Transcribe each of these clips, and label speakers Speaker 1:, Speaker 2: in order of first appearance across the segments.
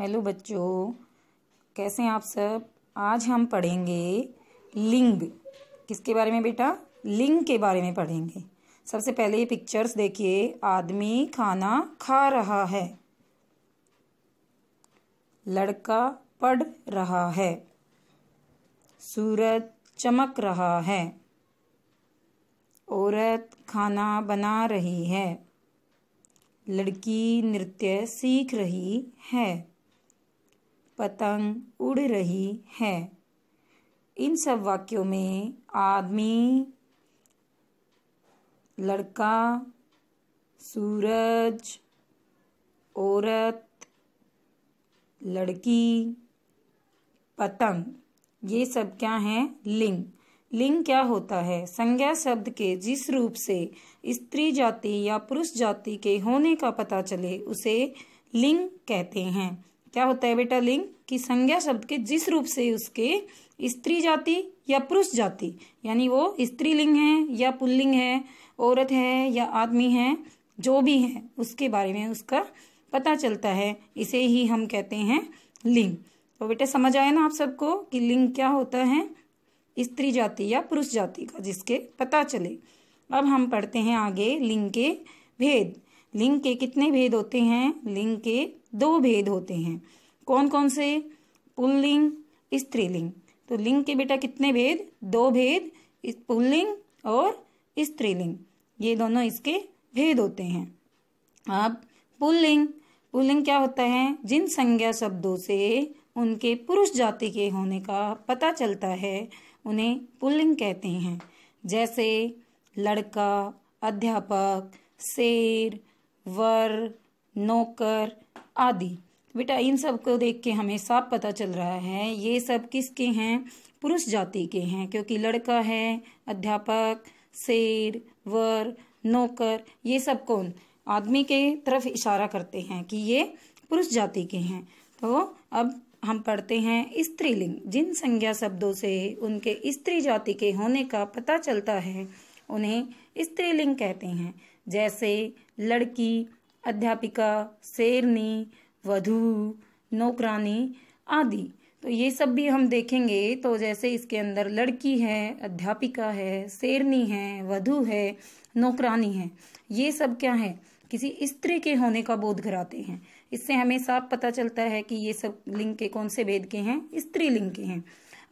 Speaker 1: hello बच्चों कैसे हैं आप सब आज हम पढ़ेंगे लिंग किसके बारे में बेटा लिंग के बारे में पढ़ेंगे सबसे पहले ये पिक्चर्स देखिए आदमी खाना खा रहा है लड़का पढ़ रहा है सूरज चमक रहा है औरत खाना बना रही है लड़की नृत्य सीख रही है पतंग उड़ रही है इन सब वाक्यों में आदमी लड़का सूरज औरत लड़की पतंग ये सब क्या हैं लिंग लिंग क्या होता है संज्ञा शब्द के जिस रूप से स्त्री जाति या पुरुष जाति के होने का पता चले उसे लिंग कहते हैं क्या होता है बेटा लिंग कि संज्ञा शब्द के जिस रूप से उसके स्त्री जाति या पुरुष जाति यानी वो स्त्रीलिंग है या पुल्लिंग है औरत है या आदमी है जो भी है उसके बारे में उसका पता चलता है इसे ही हम कहते हैं लिंग तो बेटा समझ आया ना आप सबको कि लिंग क्या होता है स्त्री जाति या पुरुष जाति का जिसके पता चले अब हम पढ़ते हैं आगे लिंग के भेद लिंग के कितने भेद होते हैं लिंग के दो भेद होते हैं कौन कौन से पुल्लिंग स्त्रीलिंग तो लिंग के बेटा कितने भेद दो भेद पुल्लिंग और स्त्रीलिंग ये दोनों इसके भेद होते हैं अब पुल्लिंग पुल्लिंग क्या होता है जिन संज्ञा शब्दों से उनके पुरुष जाति के होने का पता चलता है उन्हें पुल्लिंग कहते हैं जैसे लड़का अध्यापक शेर वर नौकर आदि बेटा इन सब को देख के हमें साफ पता चल रहा है ये सब किसके हैं पुरुष जाति के हैं क्योंकि लड़का है अध्यापक शेर वर नौकर ये सब कौन आदमी के तरफ इशारा करते हैं कि ये पुरुष जाति के हैं तो अब हम पढ़ते हैं स्त्रीलिंग जिन संज्ञा शब्दों से उनके स्त्री जाति के होने का पता चलता है उन्हें स्त्रीलिंग कहते हैं जैसे लड़की अध्यापिका शेरनी वधु नौकरानी आदि तो ये सब भी हम देखेंगे तो जैसे इसके अंदर लड़की है अध्यापिका है शेरनी है वधु है नौकरानी है ये सब क्या है किसी स्त्री के होने का बोध कराते हैं इससे हमें साफ पता चलता है कि ये सब लिंग के कौन से भेद के हैं स्त्री लिंग के हैं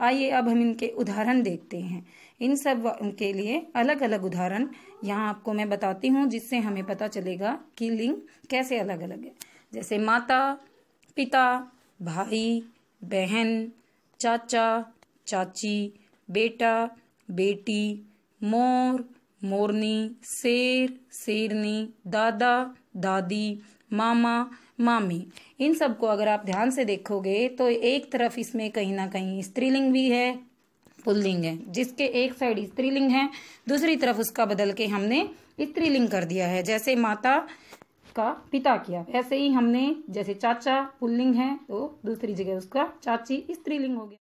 Speaker 1: आइए अब हम इनके उदाहरण देखते हैं इन सब के लिए अलग अलग उदाहरण यहाँ आपको मैं बताती हूँ जिससे हमें पता चलेगा कि लिंग कैसे अलग अलग है जैसे माता पिता भाई बहन चाचा चाची बेटा बेटी मोर मोरनी शेर शेरनी दादा दादी मामा मामी इन सबको अगर आप ध्यान से देखोगे तो एक तरफ इसमें कहीं ना कहीं स्त्रीलिंग भी है पुल्लिंग है जिसके एक साइड स्त्रीलिंग है दूसरी तरफ उसका बदल के हमने स्त्रीलिंग कर दिया है जैसे माता का पिता किया ऐसे ही हमने जैसे चाचा पुल्लिंग है तो दूसरी जगह उसका चाची स्त्रीलिंग हो गया